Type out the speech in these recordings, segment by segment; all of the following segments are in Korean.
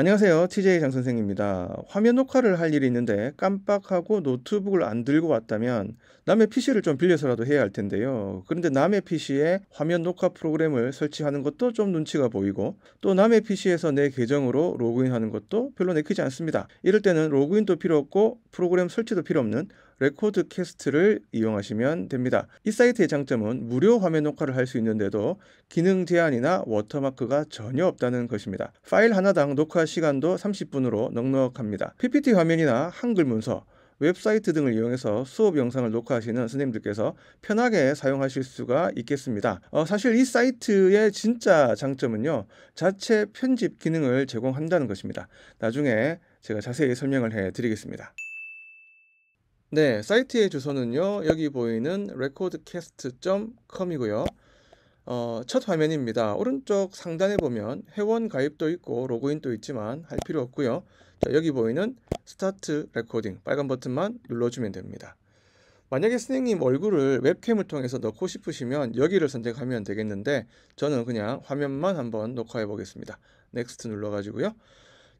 안녕하세요. TJ 장 선생입니다. 화면 녹화를 할 일이 있는데 깜빡하고 노트북을 안 들고 왔다면 남의 PC를 좀 빌려서라도 해야 할 텐데요. 그런데 남의 PC에 화면 녹화 프로그램을 설치하는 것도 좀 눈치가 보이고 또 남의 PC에서 내 계정으로 로그인하는 것도 별로 내키지 않습니다. 이럴 때는 로그인도 필요 없고 프로그램 설치도 필요 없는 레코드 캐스트를 이용하시면 됩니다. 이 사이트의 장점은 무료 화면 녹화를 할 수 있는데도 기능 제한이나 워터마크가 전혀 없다는 것입니다. 파일 하나당 녹화 시간도 30분으로 넉넉합니다. PPT 화면이나 한글 문서, 웹사이트 등을 이용해서 수업 영상을 녹화하시는 선생님들께서 편하게 사용하실 수가 있겠습니다. 어, 사실 이 사이트의 진짜 장점은요, 자체 편집 기능을 제공한다는 것입니다. 나중에 제가 자세히 설명을 해 드리겠습니다. 네, 사이트의 주소는요. 여기 보이는 recordcast.com이고요. 어, 첫 화면입니다. 오른쪽 상단에 보면 회원 가입도 있고 로그인도 있지만 할 필요 없고요. 자, 여기 보이는 스타트 레코딩 빨간 버튼만 눌러주면 됩니다. 만약에 선생님 얼굴을 웹캠을 통해서 넣고 싶으시면 여기를 선택하면 되겠는데 저는 그냥 화면만 한번 녹화해 보겠습니다. 넥스트 눌러가지고요.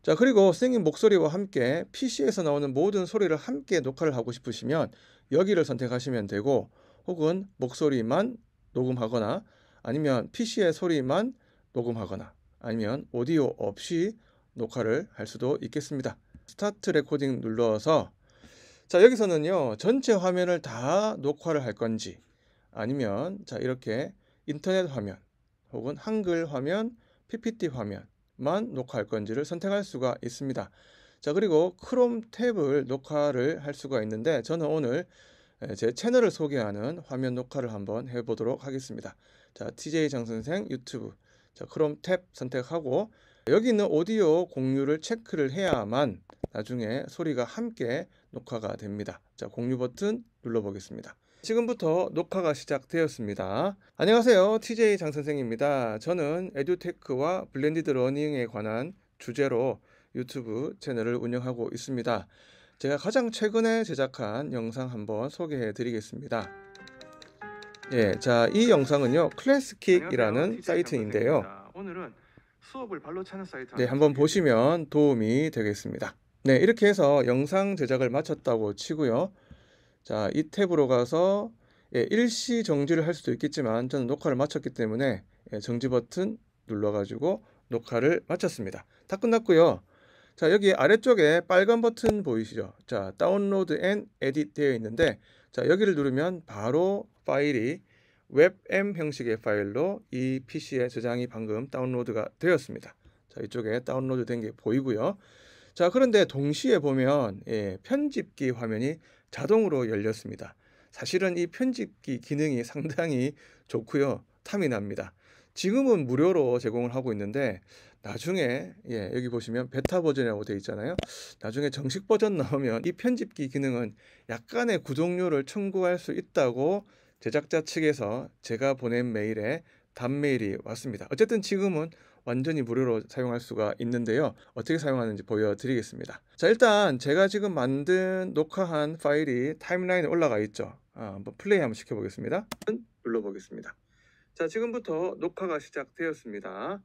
자, 그리고 선생님 목소리와 함께 PC에서 나오는 모든 소리를 함께 녹화를 하고 싶으시면 여기를 선택하시면 되고 혹은 목소리만 녹음하거나 아니면 PC의 소리만 녹음하거나 아니면 오디오 없이 녹화를 할 수도 있겠습니다. 스타트 레코딩 눌러서 자 여기서는요 전체 화면을 다 녹화를 할 건지 아니면 자 이렇게 인터넷 화면 혹은 한글 화면 PPT 화면 만 녹화할 건지를 선택할 수가 있습니다. 자 그리고 크롬 탭을 녹화를 할 수가 있는데 저는 오늘 제 채널을 소개하는 화면 녹화를 한번 해보도록 하겠습니다. 자 TJ 장선생 유튜브 자 크롬 탭 선택하고 여기 있는 오디오 공유를 체크를 해야만 나중에 소리가 함께 녹화가 됩니다. 자 공유 버튼 눌러보겠습니다. 지금부터 녹화가 시작되었습니다. 안녕하세요. TJ 장선생입니다. 저는 에듀테크와 블렌디드 러닝에 관한 주제로 유튜브 채널을 운영하고 있습니다. 제가 가장 최근에 제작한 영상 한번 소개해 드리겠습니다. 예, 자, 이 영상은요. 클래스킥이라는 사이트인데요. 오늘은 수업을 발로 차는 사이트 네, 한번 보시면 도움이 되겠습니다. 네, 이렇게 해서 영상 제작을 마쳤다고 치고요. 자, 이 탭으로 가서 예, 일시 정지를 할 수도 있겠지만 저는 녹화를 마쳤기 때문에 예, 정지 버튼 눌러가지고 녹화를 마쳤습니다. 다 끝났고요. 자, 여기 아래쪽에 빨간 버튼 보이시죠? 자, 다운로드 앤 에딧 되어 있는데 자, 여기를 누르면 바로 파일이 웹M 형식의 파일로 이 PC에 저장이 방금 다운로드가 되었습니다. 자, 이쪽에 다운로드 된 게 보이고요. 자, 그런데 동시에 보면 예, 편집기 화면이 자동으로 열렸습니다. 사실은 이 편집기 기능이 상당히 좋고요. 탐이 납니다. 지금은 무료로 제공을 하고 있는데 나중에 예, 여기 보시면 베타 버전이라고 되어 있잖아요. 나중에 정식 버전 나오면 이 편집기 기능은 약간의 구독료를 청구할 수 있다고 제작자 측에서 제가 보낸 메일에 답메일이 왔습니다. 어쨌든 지금은 완전히 무료로 사용할 수가 있는데요. 어떻게 사용하는지 보여드리겠습니다. 자, 일단 제가 지금 만든 녹화한 파일이 타임라인에 올라가 있죠. 아, 한번 플레이 한번 시켜보겠습니다. 눌러보겠습니다. 자, 지금부터 녹화가 시작되었습니다.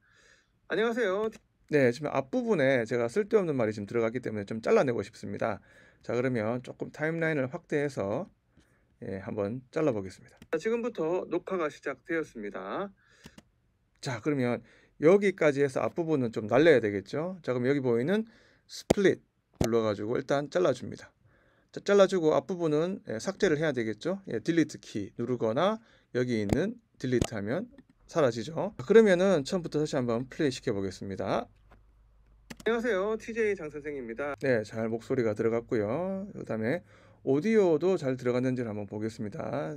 안녕하세요. 네, 지금 앞부분에 제가 쓸데없는 말이 지금 들어갔기 때문에 좀 잘라내고 싶습니다. 자, 그러면 조금 타임라인을 확대해서 예, 한번 잘라보겠습니다. 자, 지금부터 녹화가 시작되었습니다. 자, 그러면 여기까지 해서 앞부분은 좀 날려야 되겠죠. 자 그럼 여기 보이는 스플릿 눌러가지고 일단 잘라줍니다. 자, 잘라주고 앞부분은 예, 삭제를 해야 되겠죠. 예, 딜리트 키 누르거나 여기 있는 딜리트 하면 사라지죠. 그러면은 처음부터 다시 한번 플레이 시켜보겠습니다. 안녕하세요. TJ 장선생입니다. 네, 잘 목소리가 들어갔고요. 그 다음에 오디오도 잘 들어갔는지를 한번 보겠습니다.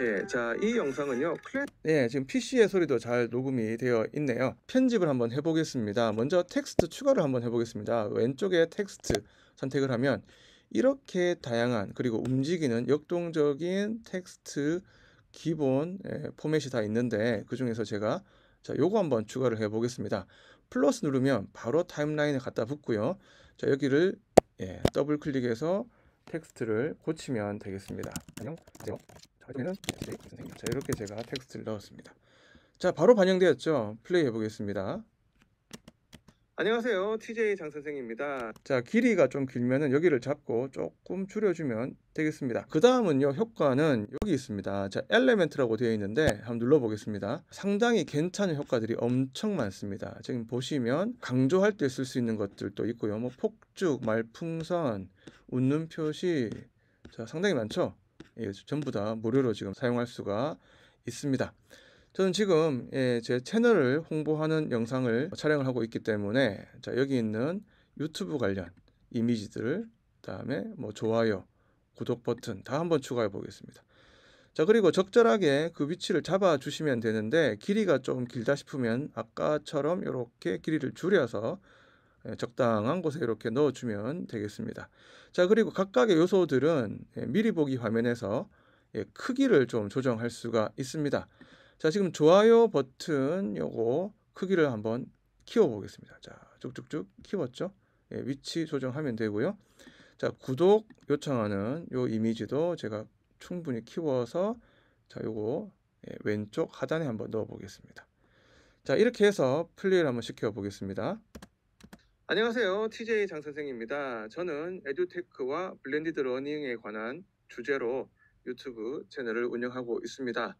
예, 자, 이 영상은요. 클래... 예, 지금 PC의 소리도 잘 녹음이 되어 있네요. 편집을 한번 해보겠습니다. 먼저 텍스트 추가를 한번 해보겠습니다. 왼쪽에 텍스트 선택을 하면 이렇게 다양한 그리고 움직이는 역동적인 텍스트 기본 예, 포맷이 다 있는데 그 중에서 제가 자, 요거 한번 추가를 해보겠습니다. 플러스 누르면 바로 타임라인에 갖다 붙고요. 자, 여기를 예, 더블 클릭해서 텍스트를 고치면 되겠습니다. 안녕. 안녕. 여기는 네, 그 선생님. 자, 이렇게 제가 텍스트를 넣었습니다. 자, 바로 반영되었죠? 플레이 해보겠습니다. 안녕하세요. TJ 장 선생입니다. 자, 길이가 좀 길면은 여기를 잡고 조금 줄여주면 되겠습니다. 그 다음은요, 효과는 여기 있습니다. 자, 엘레멘트라고 되어 있는데 한번 눌러보겠습니다. 상당히 괜찮은 효과들이 엄청 많습니다. 지금 보시면 강조할 때 쓸 수 있는 것들도 있고요. 뭐 폭죽, 말풍선, 웃는 표시, 자, 상당히 많죠? 예, 전부 다 무료로 지금 사용할 수가 있습니다. 저는 지금 예, 제 채널을 홍보하는 영상을 촬영을 하고 있기 때문에 자, 여기 있는 유튜브 관련 이미지들 그다음에 뭐 좋아요, 구독 버튼 다 한번 추가해 보겠습니다. 자 그리고 적절하게 그 위치를 잡아 주시면 되는데 길이가 좀 길다 싶으면 아까처럼 이렇게 길이를 줄여서 예, 적당한 곳에 이렇게 넣어주면 되겠습니다. 자 그리고 각각의 요소들은 예, 미리 보기 화면에서 예, 크기를 좀 조정할 수가 있습니다. 자 지금 좋아요 버튼 요거 크기를 한번 키워보겠습니다. 자 쭉쭉쭉 키웠죠? 예, 위치 조정하면 되고요. 자 구독 요청하는 요 이미지도 제가 충분히 키워서 자 요거 예, 왼쪽 하단에 한번 넣어보겠습니다. 자 이렇게 해서 플레이를 한번 시켜보겠습니다. 안녕하세요. TJ 장 선생입니다. 저는 에듀테크와 블렌디드 러닝에 관한 주제로 유튜브 채널을 운영하고 있습니다.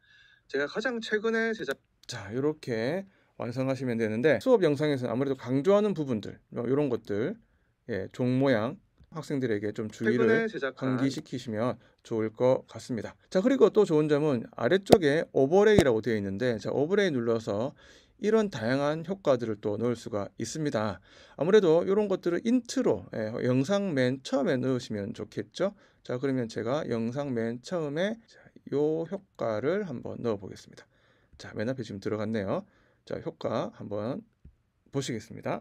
제가 가장 최근에 제작 자 이렇게 완성하시면 되는데 수업 영상에서는 아무래도 강조하는 부분들 이런 뭐 것들 예, 종 모양 학생들에게 좀 주의를 감기시키시면 좋을 것 같습니다. 자 그리고 또 좋은 점은 아래쪽에 오버레이라고 되어 있는데 자 오버레이 눌러서 이런 다양한 효과들을 또 넣을 수가 있습니다. 아무래도 이런 것들을 인트로 예, 영상 맨 처음에 넣으시면 좋겠죠. 자 그러면 제가 영상 맨 처음에 자, 요 효과를 한번 넣어 보겠습니다. 자 맨 앞에 지금 들어갔네요. 자 효과 한번 보시겠습니다.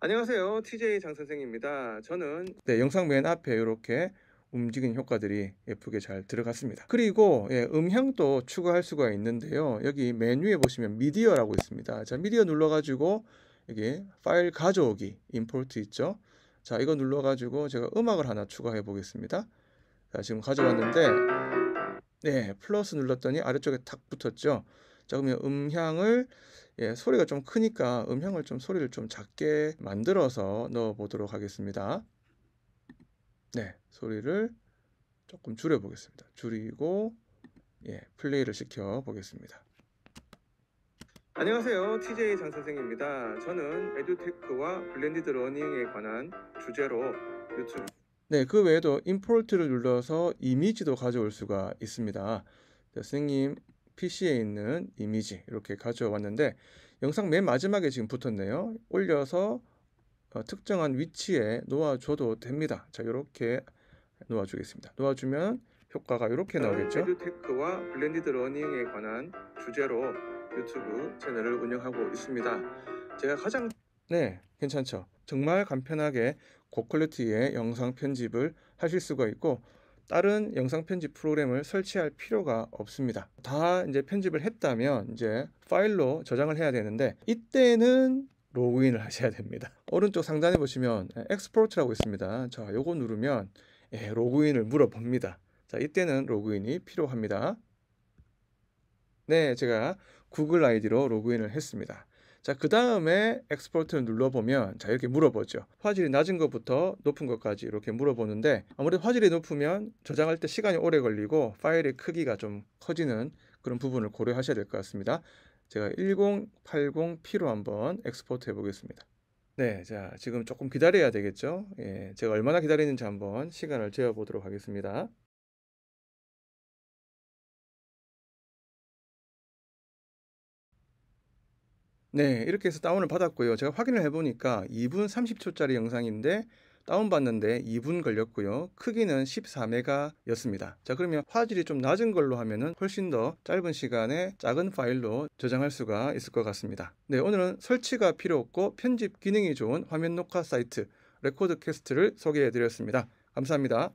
안녕하세요. TJ 장 선생입니다. 저는 네, 영상 맨 앞에 이렇게 움직인 효과들이 예쁘게 잘 들어갔습니다. 그리고 예, 음향도 추가할 수가 있는데요. 여기 메뉴에 보시면 미디어라고 있습니다. 자, 미디어 눌러가지고 여기 파일 가져오기 임포트 있죠. 자, 이거 눌러가지고 제가 음악을 하나 추가해 보겠습니다. 자, 지금 가져왔는데 네, 플러스 눌렀더니 아래쪽에 탁 붙었죠. 자, 그러면 음향을 예, 소리가 좀 크니까 음향을 좀 소리를 좀 작게 만들어서 넣어 보도록 하겠습니다. 네, 소리를 조금 줄여 보겠습니다. 줄이고 예, 플레이를 시켜 보겠습니다. 안녕하세요. TJ 장 선생입니다. 저는 에듀테크와 블렌디드 러닝에 관한 주제로 유튜브 네, 그 외에도 임포트를 눌러서 이미지도 가져올 수가 있습니다. 네, 선생님 PC에 있는 이미지 이렇게 가져왔는데 영상 맨 마지막에 지금 붙었네요. 올려서 어, 특정한 위치에 놓아줘도 됩니다. 자, 이렇게 놓아주겠습니다. 놓아주면 효과가 이렇게 나오겠죠. 에듀테크와 네, 블렌디드 러닝에 관한 주제로 유튜브 채널을 운영하고 있습니다. 제가 가장 네, 괜찮죠. 정말 간편하게 고퀄리티의 영상 편집을 하실 수가 있고 다른 영상 편집 프로그램을 설치할 필요가 없습니다. 다 이제 편집을 했다면 이제 파일로 저장을 해야 되는데 이때는 로그인을 하셔야 됩니다. 오른쪽 상단에 보시면 엑스포트라고 있습니다. 자, 요거 누르면 예, 로그인을 물어봅니다. 자, 이때는 로그인이 필요합니다. 네, 제가 구글 아이디로 로그인을 했습니다. 자, 그 다음에 엑스포트를 눌러보면 자, 이렇게 물어보죠. 화질이 낮은 것부터 높은 것까지 이렇게 물어보는데 아무래도 화질이 높으면 저장할 때 시간이 오래 걸리고 파일의 크기가 좀 커지는 그런 부분을 고려하셔야 될 것 같습니다. 제가 1080P로 한번 엑스포트 해보겠습니다. 네, 자 지금 조금 기다려야 되겠죠? 예, 제가 얼마나 기다리는지 한번 시간을 재어보도록 하겠습니다. 네, 이렇게 해서 다운을 받았고요. 제가 확인을 해보니까 2분 30초짜리 영상인데 다운받는데 2분 걸렸고요. 크기는 14메가였습니다. 자 그러면 화질이 좀 낮은 걸로 하면 훨씬 더 짧은 시간에 작은 파일로 저장할 수가 있을 것 같습니다. 네 오늘은 설치가 필요 없고 편집 기능이 좋은 화면 녹화 사이트 레코드 캐스트를 소개해 드렸습니다. 감사합니다.